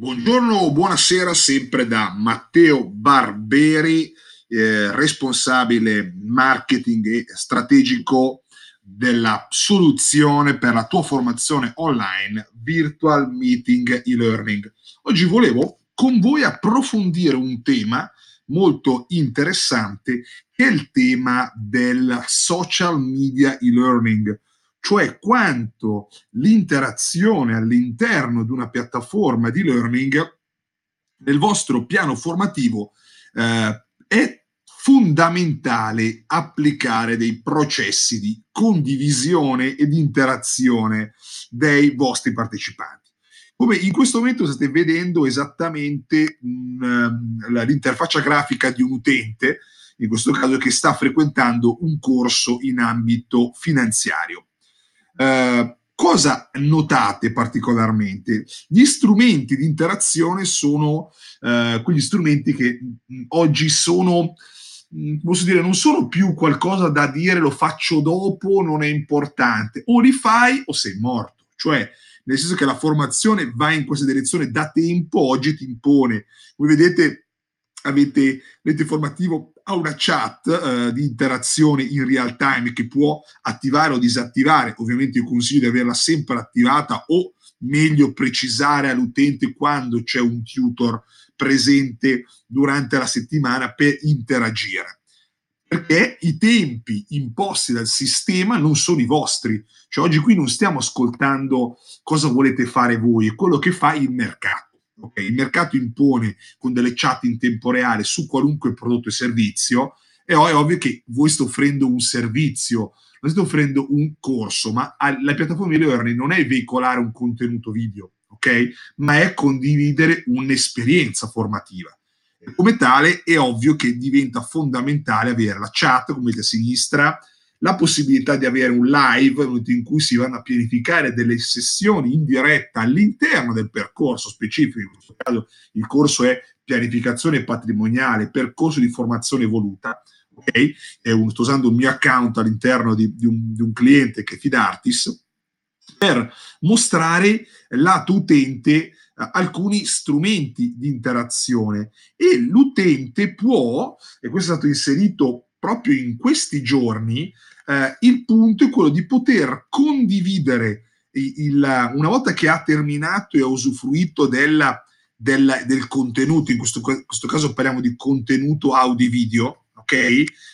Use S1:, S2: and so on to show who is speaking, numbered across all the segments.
S1: Buongiorno o buonasera sempre da Matteo Barberi, eh, responsabile marketing e strategico della soluzione per la tua formazione online Virtual Meeting e-Learning. Oggi volevo con voi approfondire un tema molto interessante che è il tema del social media e-learning cioè quanto l'interazione all'interno di una piattaforma di learning nel vostro piano formativo eh, è fondamentale applicare dei processi di condivisione e di interazione dei vostri partecipanti. Come in questo momento state vedendo esattamente um, l'interfaccia grafica di un utente, in questo caso che sta frequentando un corso in ambito finanziario. Eh, cosa notate particolarmente? Gli strumenti di interazione sono eh, quegli strumenti che mm, oggi sono mm, posso dire, non sono più qualcosa da dire lo faccio dopo, non è importante, o li fai o sei morto, cioè nel senso che la formazione va in questa direzione da tempo, oggi ti impone. come vedete, avete l'ente formativo ha una chat eh, di interazione in real time che può attivare o disattivare. Ovviamente io consiglio di averla sempre attivata o meglio precisare all'utente quando c'è un tutor presente durante la settimana per interagire. Perché i tempi imposti dal sistema non sono i vostri. Cioè oggi qui non stiamo ascoltando cosa volete fare voi, è quello che fa il mercato Okay? Il mercato impone con delle chat in tempo reale su qualunque prodotto e servizio, e è ovvio che voi state offrendo un servizio, non state offrendo un corso, ma la piattaforma di learning non è veicolare un contenuto video, ok? Ma è condividere un'esperienza formativa. Come tale è ovvio che diventa fondamentale avere la chat, come vedete a sinistra, la possibilità di avere un live in cui si vanno a pianificare delle sessioni in diretta all'interno del percorso specifico, in questo caso il corso è pianificazione patrimoniale, percorso di formazione voluta, ok? Un, sto usando un mio account all'interno di, di, un, di un cliente che è Fidartis, per mostrare lato utente eh, alcuni strumenti di interazione e l'utente può, e questo è stato inserito proprio in questi giorni eh, il punto è quello di poter condividere il, il, una volta che ha terminato e ha usufruito della, della, del contenuto, in questo, questo caso parliamo di contenuto audio-video, ok,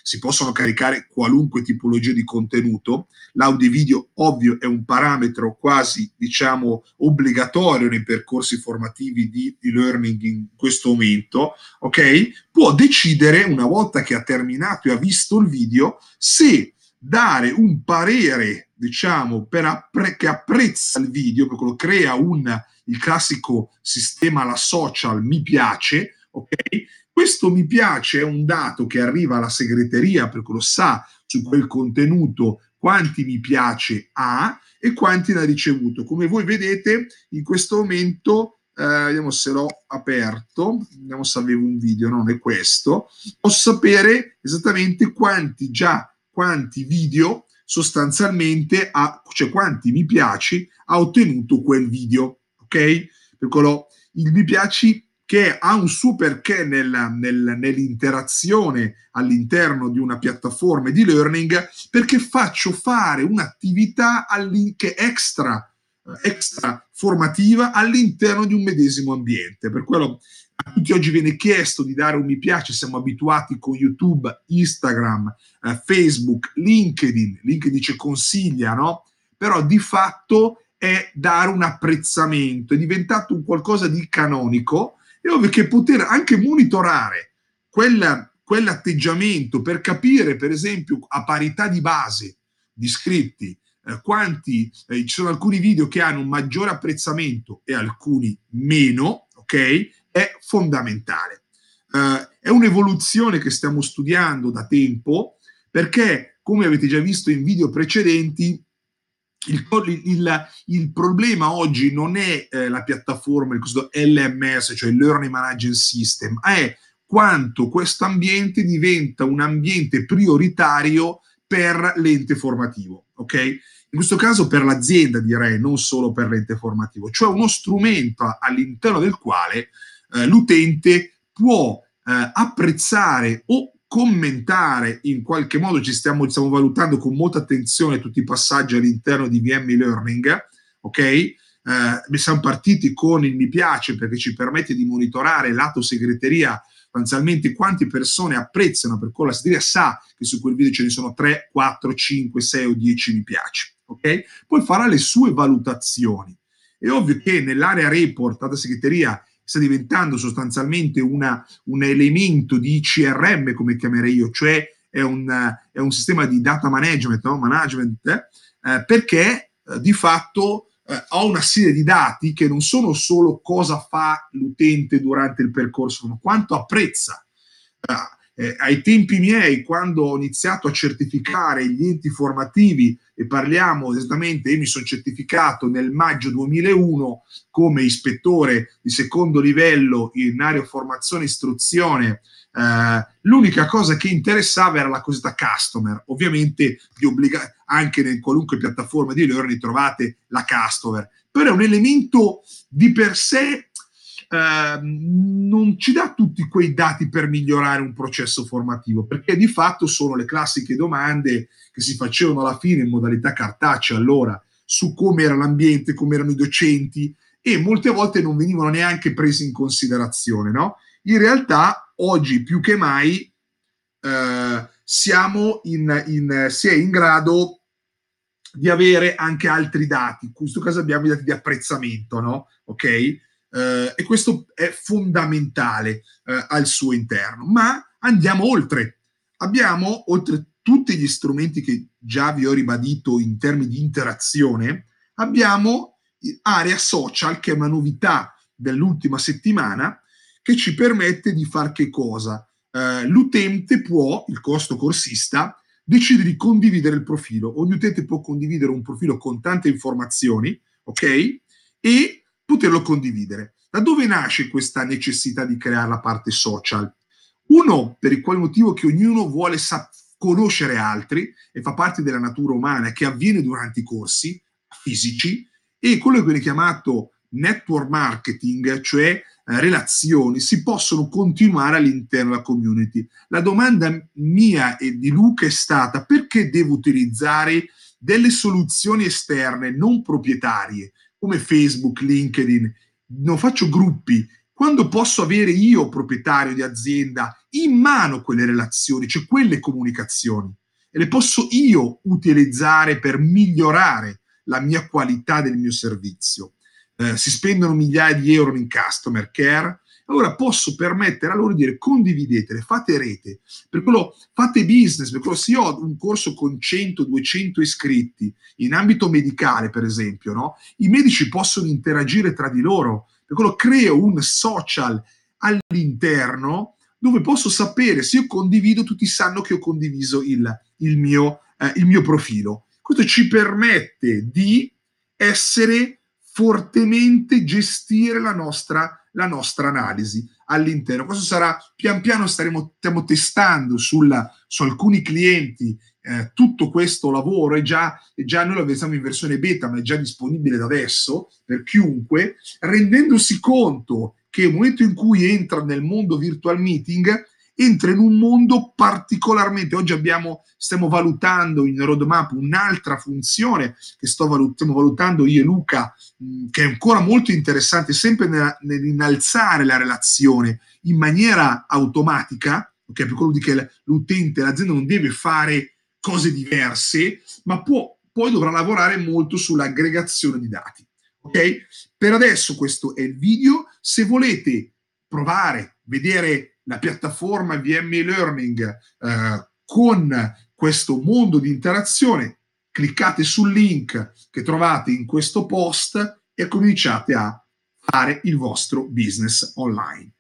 S1: si possono caricare qualunque tipologia di contenuto, l'audio e video ovvio è un parametro quasi, diciamo, obbligatorio nei percorsi formativi di e-learning in questo momento, ok? Può decidere una volta che ha terminato e ha visto il video se dare un parere, diciamo, appre- che apprezza il video, perché lo crea un, il classico sistema la social mi piace, ok? Questo mi piace, è un dato che arriva alla segreteria perché lo sa su quel contenuto quanti mi piace ha e quanti l'ha ricevuto. Come voi vedete, in questo momento, eh, vediamo se l'ho aperto, vediamo se avevo un video, non è questo, posso sapere esattamente quanti già, quanti video sostanzialmente, ha, cioè quanti mi piace ha ottenuto quel video, ok? Perché lo, il mi piace che ha un suo perché nel, nel, nell'interazione all'interno di una piattaforma di learning, perché faccio fare un'attività che extra, extra formativa all'interno di un medesimo ambiente. Per quello a tutti oggi viene chiesto di dare un mi piace, siamo abituati con YouTube, Instagram, eh, Facebook, LinkedIn, LinkedIn ci consiglia, no? Però di fatto è dare un apprezzamento, è diventato un qualcosa di canonico è ovvio che poter anche monitorare quella, quell'atteggiamento per capire, per esempio, a parità di base di iscritti, eh, quanti, eh, ci sono alcuni video che hanno un maggiore apprezzamento e alcuni meno, ok? È fondamentale. Uh, è un'evoluzione che stiamo studiando da tempo perché, come avete già visto in video precedenti, il, il, il, problema oggi non è eh, la piattaforma, il cosiddetto LMS, cioè il Learning Management System, è quanto questo ambiente diventa un ambiente prioritario per l'ente formativo, ok? In questo caso per l'azienda direi, non solo per l'ente formativo, cioè uno strumento all'interno del quale eh, l'utente può eh, apprezzare o commentare in qualche modo, ci stiamo, stiamo valutando con molta attenzione tutti i passaggi all'interno di VM Learning, ok? Eh, siamo partiti con il mi piace perché ci permette di monitorare lato segreteria sostanzialmente quante persone apprezzano per cui la segreteria sa che su quel video ce ne sono 3, 4, 5, 6 o 10 mi piace, ok? Poi farà le sue valutazioni. È ovvio che nell'area report, data segreteria, sta diventando sostanzialmente una, un elemento di CRM, come chiamerei io, cioè è un, è un sistema di data management, no? management eh, eh perché eh, di fatto eh, ho una serie di dati che non sono solo cosa fa l'utente durante il percorso, ma quanto apprezza. Uh, eh, ai tempi miei, quando ho iniziato a certificare gli enti formativi, e parliamo esattamente, io mi sono certificato nel maggio 2001 come ispettore di secondo livello in area formazione e istruzione, eh, l'unica cosa che interessava era la cosiddetta customer. Ovviamente obbliga- anche in qualunque piattaforma di learning trovate la customer, però è un elemento di per sé Ehm, non ci dà tutti quei dati per migliorare un processo formativo, perché di fatto sono le classiche domande che si facevano alla fine in modalità cartacea allora su come era l'ambiente, come erano i docenti e molte volte non venivano neanche presi in considerazione. No? In realtà oggi più che mai eh, siamo in, in, si è in grado di avere anche altri dati, in questo caso abbiamo i dati di apprezzamento, no? ok? Eh, e questo è fondamentale eh, al suo interno. Ma andiamo oltre. Abbiamo, oltre tutti gli strumenti che già vi ho ribadito in termini di interazione, abbiamo area social, che è una novità dell'ultima settimana, che ci permette di fare che cosa? Uh, l'utente può, il costo corsista, decide di condividere il profilo. Ogni utente può condividere un profilo con tante informazioni, ok? E poterlo condividere. Da dove nasce questa necessità di creare la parte social? Uno, per il quale motivo che ognuno vuole sa- conoscere altri e fa parte della natura umana che avviene durante i corsi fisici e quello che viene chiamato network marketing, cioè eh, relazioni, si possono continuare all'interno della community. La domanda mia e di Luca è stata perché devo utilizzare delle soluzioni esterne non proprietarie come Facebook, LinkedIn, non faccio gruppi, quando posso avere io, proprietario di azienda, in mano quelle relazioni, cioè quelle comunicazioni, e le posso io utilizzare per migliorare la mia qualità del mio servizio. Eh, si spendono migliaia di euro in customer care, allora posso permettere a loro di dire condividetele, fate rete, per mm. quello fate business, per quello se io ho un corso con 100-200 iscritti in ambito medicale, per esempio, no? i medici possono interagire tra di loro, per quello creo un social all'interno dove posso sapere se io condivido, tutti sanno che ho condiviso il, il, mio, eh, il mio profilo. Questo ci permette di essere fortemente gestire la nostra la nostra analisi all'interno. Questo sarà pian piano, staremo, stiamo testando sulla, su alcuni clienti eh, tutto questo lavoro è già, è già noi lo pensiamo in versione beta, ma è già disponibile da adesso per chiunque, rendendosi conto che nel momento in cui entra nel mondo virtual meeting entra in un mondo particolarmente. Oggi abbiamo, stiamo valutando in roadmap un'altra funzione che valut- stiamo valutando io e Luca, mh, mm, che è ancora molto interessante, sempre nella, nell'innalzare la relazione in maniera automatica, ok? Per quello di che l'utente, l'azienda non deve fare cose diverse, ma può, poi dovrà lavorare molto sull'aggregazione di dati. Ok? Per adesso questo è il video. Se volete provare, vedere la piattaforma VM Learning eh, con questo mondo di interazione, cliccate sul link che trovate in questo post e cominciate a fare il vostro business online.